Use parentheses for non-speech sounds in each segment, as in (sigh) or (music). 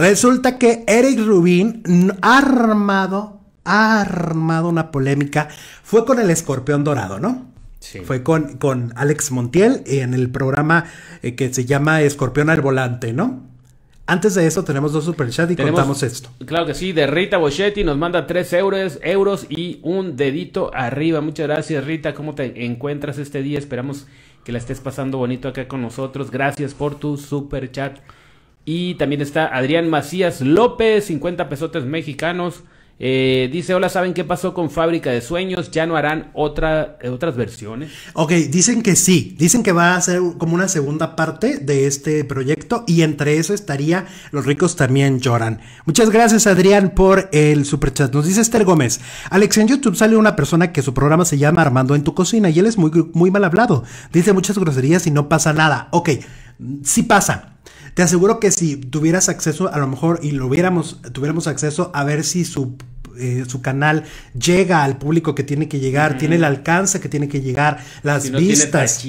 Resulta que Eric Rubin ha armado, armado una polémica. Fue con el escorpión dorado, ¿no? Sí. Fue con, con, Alex Montiel en el programa eh, que se llama Escorpión al Volante, ¿no? Antes de eso tenemos dos superchats y contamos esto. Claro que sí, de Rita Boschetti nos manda tres euros, euros y un dedito arriba. Muchas gracias Rita, ¿cómo te encuentras este día? Esperamos que la estés pasando bonito acá con nosotros. Gracias por tu superchat. chat. Y también está Adrián Macías López, 50 pesotes mexicanos. Eh, dice, hola, ¿saben qué pasó con Fábrica de Sueños? ¿Ya no harán otra, otras versiones? Ok, dicen que sí, dicen que va a ser como una segunda parte de este proyecto y entre eso estaría Los ricos también lloran. Muchas gracias Adrián por el superchat. Nos dice Esther Gómez, Alex, en YouTube sale una persona que su programa se llama Armando en tu cocina y él es muy, muy mal hablado. Dice muchas groserías y no pasa nada. Ok, sí pasa. Te aseguro que si tuvieras acceso, a lo mejor, y lo hubiéramos, tuviéramos acceso a ver si su eh, su canal llega al público que tiene que llegar, tiene el alcance que tiene que llegar, las vistas.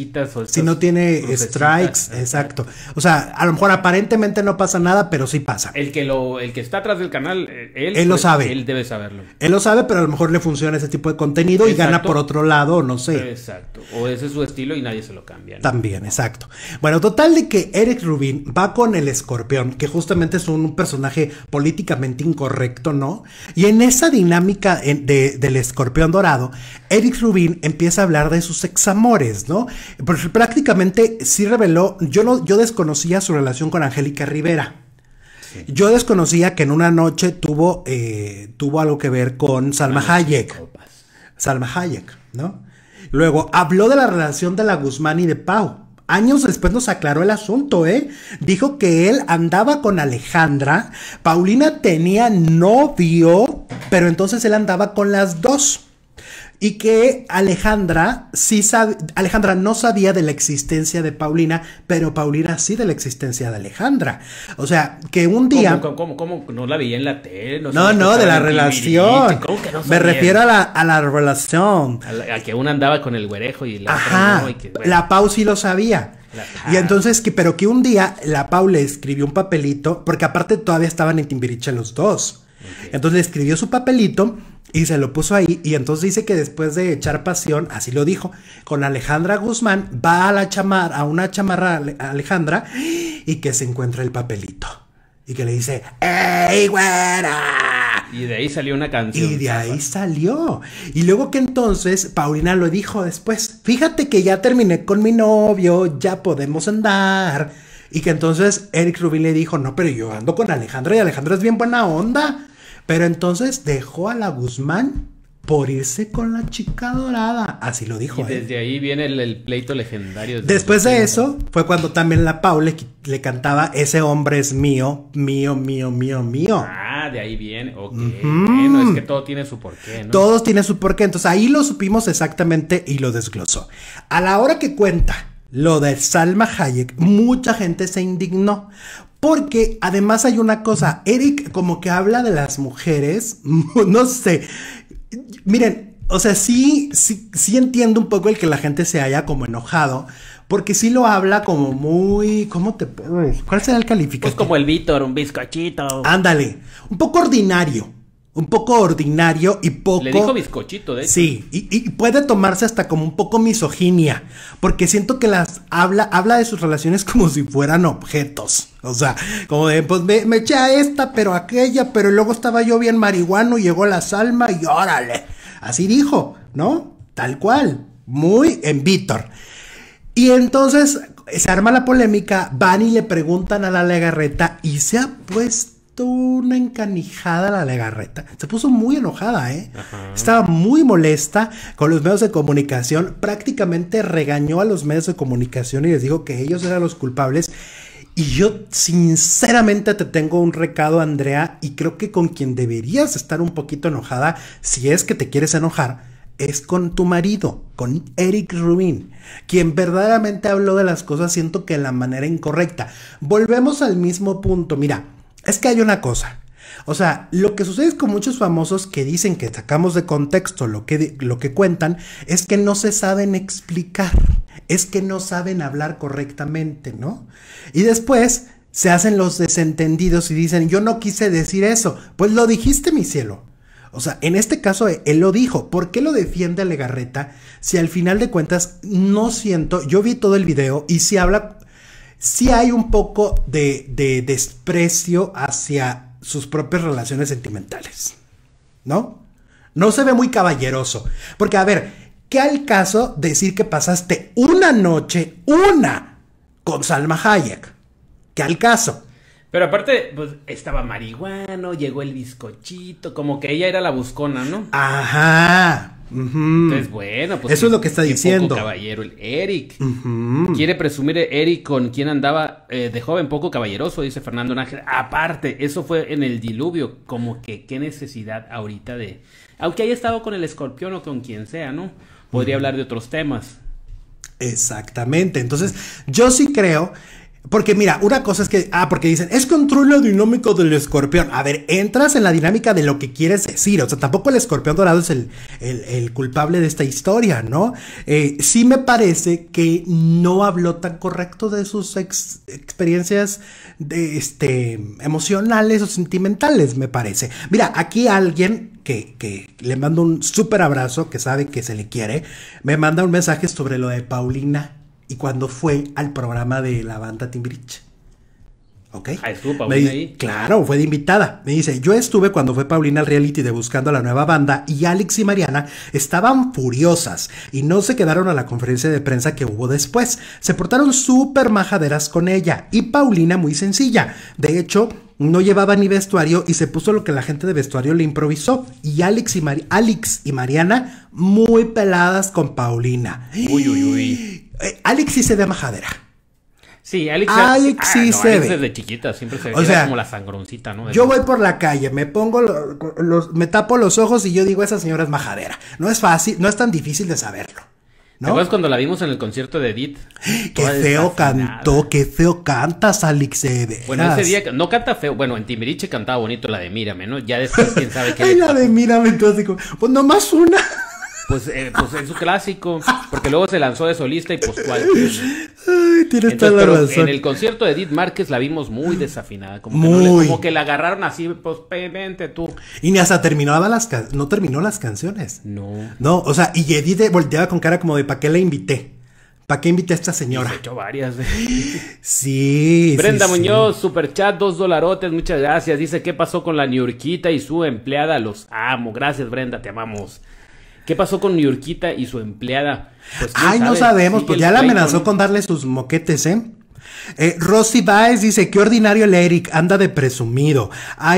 si no tiene strikes, exacto. O sea, a lo mejor aparentemente no pasa nada, pero sí pasa. El que lo, el que está atrás del canal, eh, él, lo pues, sabe. Él debe saberlo. Él lo sabe, pero a lo mejor le funciona ese tipo de contenido y gana por otro lado, no sé. Exacto. O ese es su estilo y nadie se lo cambia. También, exacto. Bueno, total de que Eric Rubin va con el escorpión, que justamente es un personaje políticamente incorrecto, ¿no? Y en dinámica del escorpión dorado, Eric Rubin empieza a hablar de sus examores, ¿no? Porque prácticamente sí reveló, yo, no, yo desconocía su relación con Angélica Rivera. Yo desconocía que en una noche tuvo, eh, tuvo algo que ver con Salma Hayek. Salma Hayek, ¿no? Luego habló de la relación de la Guzmán y de Pau. Años después nos aclaró el asunto, ¿eh? Dijo que él andaba con Alejandra, Paulina tenía novio, pero entonces él andaba con las dos y que Alejandra sí sabe, Alejandra no sabía de la existencia de Paulina, pero Paulina sí de la existencia de Alejandra. O sea, que un día ¿Cómo, cómo, no la vi en la tele? No, no, de la relación. Me refiero a la, relación. A, que una andaba con el güerejo y la Ajá, no, y La Pau sí lo sabía. Y entonces, que, pero que un día la Pau le escribió un papelito, porque aparte todavía estaban en Timbiriche los dos. Entonces escribió su papelito y se lo puso ahí y entonces dice que después de echar pasión, así lo dijo, con Alejandra Guzmán, va a la chamar, a una chamarra Alejandra y que se encuentra el papelito y que le dice, ¡Ey, güera! Y de ahí salió una canción. Y de ahí salió. Y luego que entonces Paulina lo dijo después, fíjate que ya terminé con mi novio, ya podemos andar. Y que entonces Eric Rubin le dijo, no, pero yo ando con Alejandra y Alejandra es bien buena onda. Pero entonces dejó a la Guzmán por irse con la chica dorada. Así lo dijo. Y desde ahí viene el, pleito legendario. Después de eso, fue cuando también la Pau le, cantaba Ese hombre es mío, mío, mío, mío, mío. Ah, de ahí viene. Ok. es que todo tiene su porqué, ¿no? Todos tienen su porqué. Entonces ahí lo supimos exactamente y lo desglosó. A la hora que cuenta. Lo de Salma Hayek, mucha gente se indignó porque además hay una cosa, Eric como que habla de las mujeres, (laughs) no sé, miren, o sea, sí, sí, entiendo un poco el que la gente se haya como enojado, porque sí lo habla como muy. ¿Cómo te ¿Cuál será el calificativo? Es pues como el Víctor, un bizcochito. Ándale. Un poco ordinario un poco ordinario y poco. Le dijo bizcochito, de Sí, y, puede tomarse hasta como un poco misoginia, porque siento que las habla, habla de sus relaciones como si fueran objetos. O sea, como de, pues me, eché a esta, pero aquella, pero luego estaba yo bien marihuano, llegó la salma y órale. Así dijo, ¿no? Tal cual. Muy en Víctor. Y entonces eh, se arma la polémica, van y le preguntan a la Legarreta y se ha puesto una encanijada la legarreta. Se puso muy enojada, ¿eh? Estaba muy molesta con los medios de comunicación. Prácticamente regañó a los medios de comunicación y les dijo que ellos eran los culpables. Y yo sinceramente te tengo un recado, Andrea, y creo que con quien deberías estar un poquito enojada, si es que te quieres enojar, es con tu marido, con Eric Rubin, quien verdaderamente habló de las cosas, siento que de la manera incorrecta. Volvemos al mismo punto, mira, es que hay una cosa. O sea, lo que sucede es con muchos famosos que dicen que sacamos de contexto lo que, lo que cuentan es que no se saben explicar, es que no saben hablar correctamente, ¿no? Y después se hacen los desentendidos y dicen, yo no quise decir eso, pues lo dijiste mi cielo. O sea, en este caso eh, él lo dijo. ¿Por qué lo defiende a Legarreta si al final de cuentas no siento, yo vi todo el video y si habla si hay un poco de, desprecio hacia sus propias relaciones sentimentales, ¿no? No se ve muy caballeroso, porque a ver, ¿qué al caso decir que pasaste una noche, una, con Salma Hayek? ¿Qué al caso? Pero aparte, pues estaba marihuano, llegó el bizcochito, como que ella era la buscona, ¿no? Ajá. Entonces, bueno, pues. Eso es lo que está diciendo. Poco caballero, el Eric. Quiere presumir Eric con quien andaba eh, de joven poco caballeroso, dice Fernando Nájera. Aparte, eso fue en el diluvio. Como que qué necesidad ahorita de. Aunque haya estado con el escorpión o con quien sea, ¿no? Podría hablar de otros temas. Exactamente. Entonces, yo sí creo porque mira, una cosa es que, ah, porque dicen, es control la del escorpión. A ver, entras en la dinámica de lo que quieres decir. O sea, tampoco el escorpión dorado es el, culpable de esta historia, ¿no? Eh, sí me parece que no habló tan correcto de sus experiencias de, este, emocionales o sentimentales, me parece. Mira, aquí alguien que, que, le mando un súper abrazo, que sabe que se le quiere, me manda un mensaje sobre lo de Paulina y cuando fue al programa de la banda timbridge ¿Ok? Ah, estuvo Paulina Claro, fue de invitada. Me dice, yo estuve cuando fue Paulina al reality de Buscando la Nueva Banda y Alex y Mariana estaban furiosas y no se quedaron a la conferencia de prensa que hubo después. Se portaron súper majaderas con ella y Paulina muy sencilla. De hecho, no llevaba ni vestuario y se puso lo que la gente de vestuario le improvisó. Y Alex y, Alex y Mariana muy peladas con Paulina. Uy, uy, uy. Alexi eh, Alexis se ve majadera. Sí, Alex, se ah, ve. desde chiquita siempre se ve como la sangroncita, ¿no? yo voy por la calle, me pongo, los, me tapo los ojos y yo digo, esa señora es majadera. No es fácil, no es tan difícil de saberlo. ¿No? ¿Te cuando la vimos en el concierto de Edith? (gasps) Qué feo cantó, qué feo cantas, Alex Bueno, ese día no canta feo. Bueno, en Timiriche cantaba bonito la de Mírame, ¿no? Ya después, quién sabe (laughs) qué. Ay, la de Mírame, entonces, pues nomás una pues, en eh, pues, es su clásico, porque luego se lanzó de solista y pues Ay, tiene En el concierto de Edith Márquez la vimos muy desafinada, como, Que, como que la agarraron así, pues tú. Y ni hasta terminaba las no terminó las canciones. No. No, o sea, y Edith volteaba con cara como de ¿para qué la invité? ¿Para qué invité a esta señora? He hecho varias. ¿eh? sí. Brenda Muñoz, super chat dos dolarotes, muchas gracias. Dice, ¿qué pasó con la Niurquita y su empleada? Los amo. Gracias, Brenda, te amamos. ¿Qué pasó con New Yorkita y su empleada? Pues, Ay, no sabemos, pues ya la amenazó con darle sus moquetes, ¿eh? Rossi eh, Rosy Baez dice, qué ordinario el Eric, anda de presumido.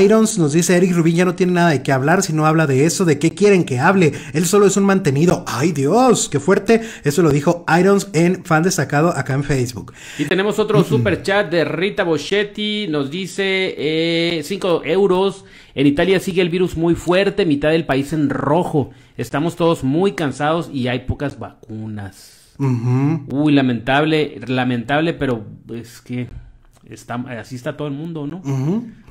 Irons nos dice, Eric Rubin ya no tiene nada de qué hablar si no habla de eso, de qué quieren que hable, él solo es un mantenido. Ay Dios, qué fuerte. Eso lo dijo Irons en fan destacado acá en Facebook. Y tenemos otro super chat de Rita Boschetti, nos dice 5 eh, euros. En Italia sigue el virus muy fuerte, mitad del país en rojo. Estamos todos muy cansados y hay pocas vacunas. Uy, lamentable, lamentable, pero es que está, así está todo el mundo, ¿no?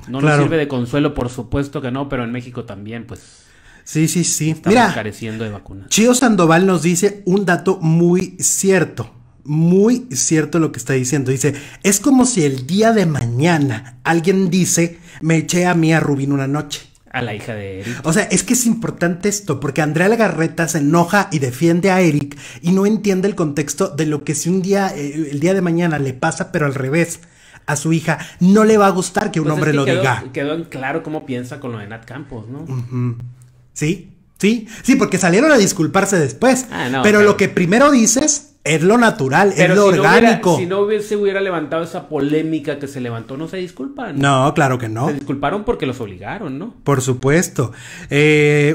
No nos sirve de consuelo, por supuesto que no, pero en México también, pues. Sí, sí, sí. Estamos careciendo de vacunas. Chío Sandoval nos dice un dato muy cierto. Muy cierto lo que está diciendo. Dice, es como si el día de mañana alguien dice, me eché a mí a Rubín una noche a la hija de Eric. O sea, es que es importante esto, porque Andrea Lagarreta se enoja y defiende a Eric y no entiende el contexto de lo que si un día, eh, el día de mañana le pasa, pero al revés a su hija, no le va a gustar que un pues hombre lo diga. Quedó en claro cómo piensa con lo de Nat Campos, ¿no? Sí, sí, sí, porque salieron a disculparse después. Ah, pero lo que primero dices es lo natural, es lo orgánico. si no hubiese hubiera levantado esa polémica que se levantó, no se disculpan. No, claro que no. Se disculparon porque los obligaron, ¿no? Por supuesto. Eh,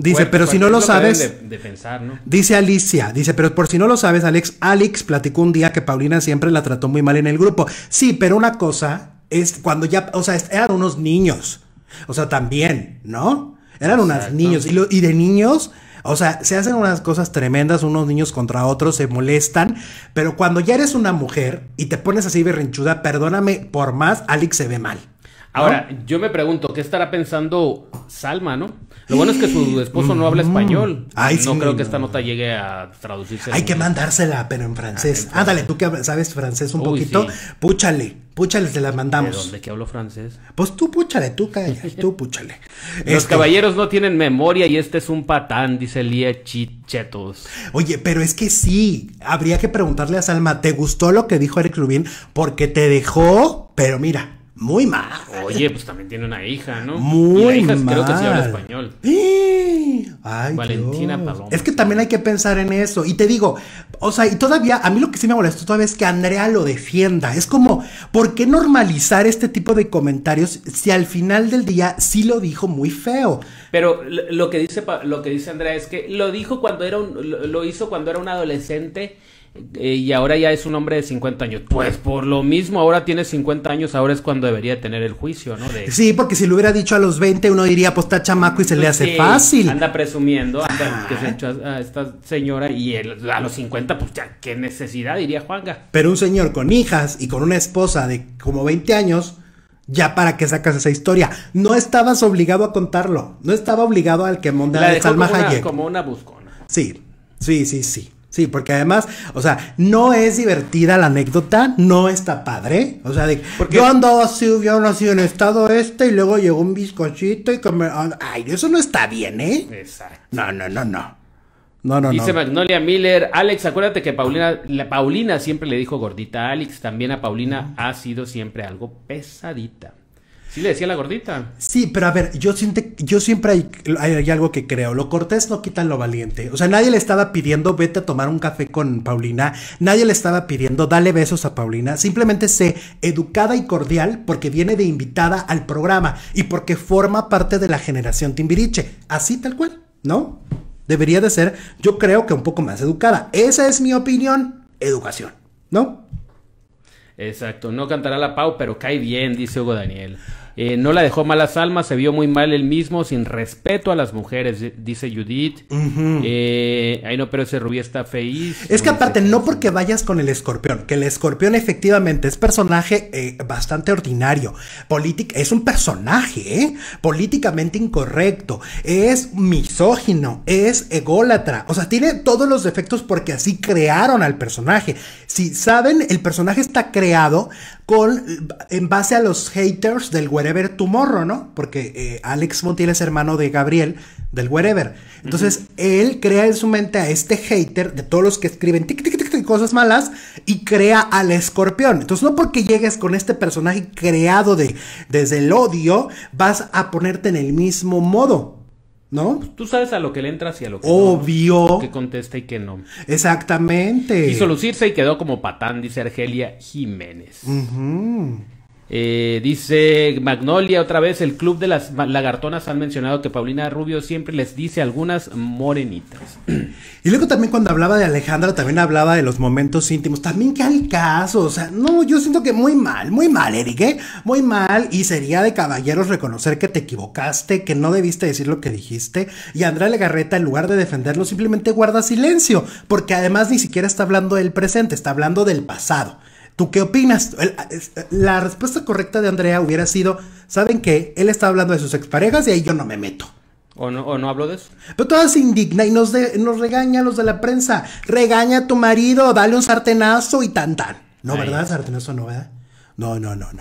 dice, pero si no lo, sabes. Dice Alicia, dice, pero por si no lo sabes, Alex, Alex platicó un día que Paulina siempre la trató muy mal en el grupo. Sí, pero una cosa es cuando ya, o sea, eran unos niños. O sea, también, ¿no? Eran unos niños. Y, y de niños, o sea, se hacen unas cosas tremendas, unos niños contra otros, se molestan, pero cuando ya eres una mujer y te pones así berrinchuda, perdóname, por más, Alex se ve mal. Ahora, yo me pregunto, ¿qué estará pensando Salma, no? Lo bueno es que su esposo no habla mm. español. no creo que esta nota llegue a traducirse. Hay que mandársela, pero en francés. Ah, Ándale, tú que sabes francés un poquito, púchale. Púchale, te la mandamos. ¿De dónde que hablo francés? Pues tú púchale, tú calla, (laughs) tú púchale. Los este, caballeros no tienen memoria y este es un patán, dice Lía Chichetos. Oye, pero es que sí, habría que preguntarle a Salma, ¿te gustó lo que dijo Eric Rubin? Porque te dejó, pero mira, muy mal. Oye, pues también tiene una hija, ¿no? Muy creo que sí habla español. ¡Eh! Valentina Es que también hay que pensar en eso. Y te digo, o sea, y todavía, a mí lo que sí me molestó todavía es que Andrea lo defienda. Es como, ¿por qué normalizar este tipo de comentarios si al final del día sí lo dijo muy feo? Pero lo que dice, lo que dice Andrea es que lo dijo cuando era lo hizo cuando era un adolescente eh, y ahora ya es un hombre de 50 años. Pues por lo mismo, ahora tiene 50 años, ahora es cuando debería tener el juicio, ¿no? Sí, porque si lo hubiera dicho a los 20, uno diría, pues está chamaco y se le hace fácil. Anda presumiendo, anda ah. que se echó a, esta señora y a los 50, pues ya, qué necesidad, diría Juanga. Pero un señor con hijas y con una esposa de como 20 años, ya para que sacas esa historia. No estabas obligado a contarlo, no estaba obligado al que mondara de Salma como como una buscona. Sí, sí, sí, sí. Sí, porque además, o sea, no es divertida la anécdota, no está padre. O sea, de porque yo andaba así, yo nacido en estado este y luego llegó un bizcochito y comió. Ay, eso no está bien, ¿eh? Exacto. No, no, no, no. No, no, Dice Magnolia Miller, Alex, acuérdate que Paulina, la Paulina siempre le dijo gordita a Alex, también a Paulina ha sido siempre algo pesadita. Sí, le decía la gordita. Sí, pero a ver, yo, siente yo siempre hay, hay, algo que creo. Lo cortés no quita lo valiente. O sea, nadie le estaba pidiendo vete a tomar un café con Paulina. Nadie le estaba pidiendo dale besos a Paulina. Simplemente sé educada y cordial porque viene de invitada al programa y porque forma parte de la generación Timbiriche. Así tal cual, ¿no? Debería de ser, yo creo que un poco más educada. Esa es mi opinión. Educación, ¿no? Exacto, no cantará la Pau, pero cae bien, dice Hugo Daniel. Eh, no la dejó malas almas, se vio muy mal él mismo, sin respeto a las mujeres, dice Judith. Eh, ay, no, pero ese rubí está feliz Es que aparte, no porque vayas con el escorpión, que el escorpión efectivamente es personaje eh, bastante ordinario. es un personaje, Políticamente incorrecto, es misógino, es ególatra. O sea, tiene todos los defectos porque así crearon al personaje. Si saben, el personaje está creado con, en base a los haters del Wherever Tomorrow, ¿no? Porque eh, Alex Montiel es hermano de Gabriel del Wherever. Entonces, él crea en su mente a este hater de todos los que escriben cosas malas y crea al escorpión. Entonces, no porque llegues con este personaje creado de, desde el odio, vas a ponerte en el mismo modo. ¿No? Pues, tú sabes a lo que le entras y a lo que Obvio. que contesta y que no. Exactamente. Quiso lucirse y quedó como patán, dice Argelia Jiménez. Eh, dice Magnolia otra vez, el club de las lagartonas han mencionado que Paulina Rubio siempre les dice algunas morenitas. Y luego también cuando hablaba de Alejandra, también hablaba de los momentos íntimos. También que al caso, o sea, no, yo siento que muy mal, muy mal, Eric, ¿eh? muy mal. Y sería de caballeros reconocer que te equivocaste, que no debiste decir lo que dijiste. Y Andrea Legarreta, en lugar de defenderlo, simplemente guarda silencio, porque además ni siquiera está hablando del presente, está hablando del pasado. ¿Tú qué opinas? La respuesta correcta de Andrea hubiera sido, ¿saben qué? Él está hablando de sus exparejas y ahí yo no me meto. O no, no hablo de eso. Pero todas se indigna y nos, nos regaña los de la prensa. Regaña a tu marido, dale un sartenazo y tan tan. No, ¿verdad? Sartenazo no, ¿verdad? No, no, no, no.